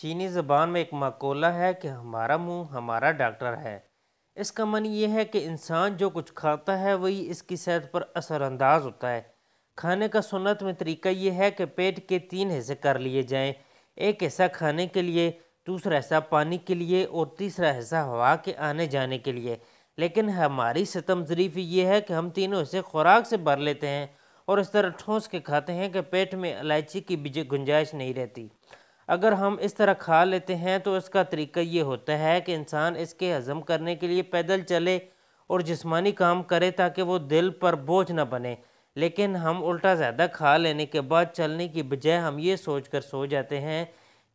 चीनी ज़बान में एक मक़ोला है कि हमारा मुंह हमारा डॉक्टर है इसका मन यह है कि इंसान जो कुछ खाता है वही इसकी सेहत पर असरानंदाज होता है खाने का सुनत में तरीका यह है कि पेट के तीन हिस्से कर लिए जाएं एक हिस्सा खाने के लिए दूसरा हिस्सा पानी के लिए और तीसरा हिस्सा हवा के आने जाने के लिए लेकिन हमारी सितम ज़रीफ़ी ये है कि हम तीनों हिस्से खुराक से भर लेते हैं और इस तरह ठोंस के खाते हैं कि पेट में इलायची की गुंजाइश नहीं रहती अगर हम इस तरह खा लेते हैं तो इसका तरीका ये होता है कि इंसान इसके हज़म करने के लिए पैदल चले और जिस्मानी काम करे ताकि वो दिल पर बोझ ना बने लेकिन हम उल्टा ज़्यादा खा लेने के बाद चलने की बजाय हम ये सोच कर सो जाते हैं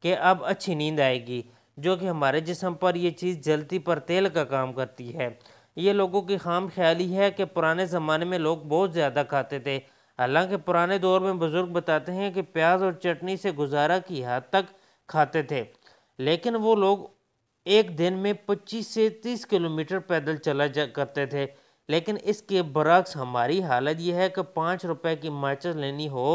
कि अब अच्छी नींद आएगी जो कि हमारे जिसम पर यह चीज़ जलती पर तेल का काम करती है ये लोगों की खाम ख्याली है कि पुराने ज़माने में लोग बहुत ज़्यादा खाते थे हालांकि पुराने दौर में बुज़ुर्ग बताते हैं कि प्याज और चटनी से गुजारा की हद तक खाते थे लेकिन वो लोग एक दिन में 25 से 30 किलोमीटर पैदल चला जा करते थे लेकिन इसके बरक्स हमारी हालत यह है कि पाँच रुपए की माचिस लेनी हो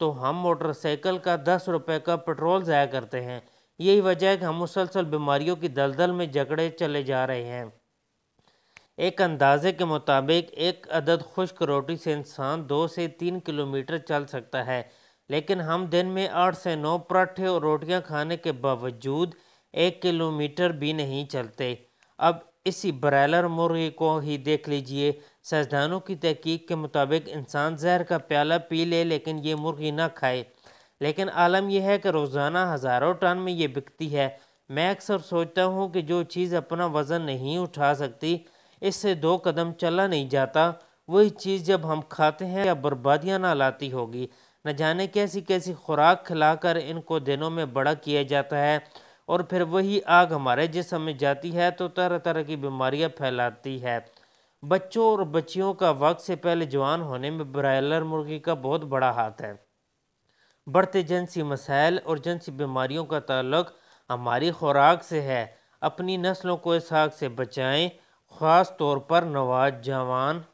तो हम मोटरसाइकिल का दस रुपए का पेट्रोल ज़ाया करते हैं यही वजह है कि हम मुसलसल बीमारियों की दलदल में जकड़े चले जा रहे हैं एक अंदाजे के मुताबिक एक अदद खुश्क रोटी से इंसान दो से तीन किलोमीटर चल सकता है लेकिन हम दिन में आठ से नौ पराठे और रोटियां खाने के बावजूद एक किलोमीटर भी नहीं चलते अब इसी ब्रायलर मुर्गी को ही देख लीजिए साइंसदानों की तहकीक के मुताबिक इंसान जहर का प्याला पी ले लेकिन ये मुर्गी ना खाए लेकिन आलम यह है कि रोज़ाना हज़ारों टन में ये बिकती है मैं अक्सर सोचता हूँ कि जो चीज़ अपना वज़न नहीं उठा सकती इससे दो कदम चला नहीं जाता वही चीज़ जब हम खाते हैं या बर्बादियाँ ना लाती होगी न जाने कैसी कैसी खुराक खिलाकर इनको दिनों में बड़ा किया जाता है और फिर वही आग हमारे जिसम में जाती है तो तरह तरह की बीमारियाँ फैलाती है बच्चों और बच्चियों का वक्त से पहले जवान होने में ब्रायलर मुर्गी का बहुत बड़ा हाथ है बढ़ते जनसी मसाइल और जनसी बीमारियों का ताल्लुक हमारी खुराक से है अपनी नस्लों को इस आग से बचाएँ ख़ास तौर पर नवाज जवान